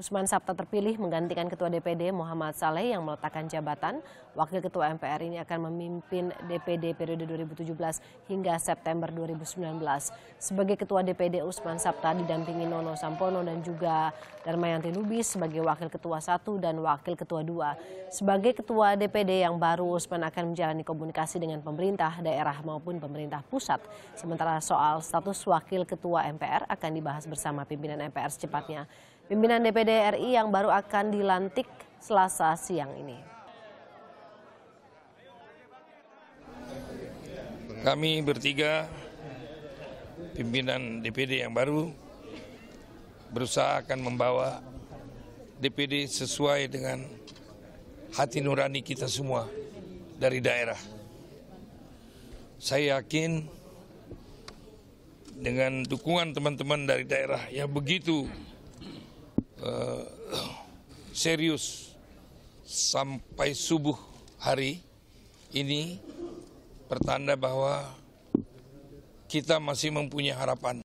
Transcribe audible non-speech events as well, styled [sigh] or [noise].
Usman Sabta terpilih menggantikan Ketua DPD Muhammad Saleh yang meletakkan jabatan. Wakil Ketua MPR ini akan memimpin DPD periode 2017 hingga September 2019. Sebagai Ketua DPD Usman Sabta didampingi Nono Sampono dan juga Darmayanti Lubis sebagai Wakil Ketua 1 dan Wakil Ketua 2. Sebagai Ketua DPD yang baru Usman akan menjalani komunikasi dengan pemerintah daerah maupun pemerintah pusat. Sementara soal status Wakil Ketua MPR akan dibahas bersama pimpinan MPR secepatnya pimpinan DPD RI yang baru akan dilantik Selasa siang ini. Kami bertiga pimpinan DPD yang baru berusaha akan membawa DPD sesuai dengan hati nurani kita semua dari daerah. Saya yakin dengan dukungan teman-teman dari daerah yang begitu Eh, [clears throat] serius sampai subuh hari ini pertanda bahwa kita masih mempunyai harapan.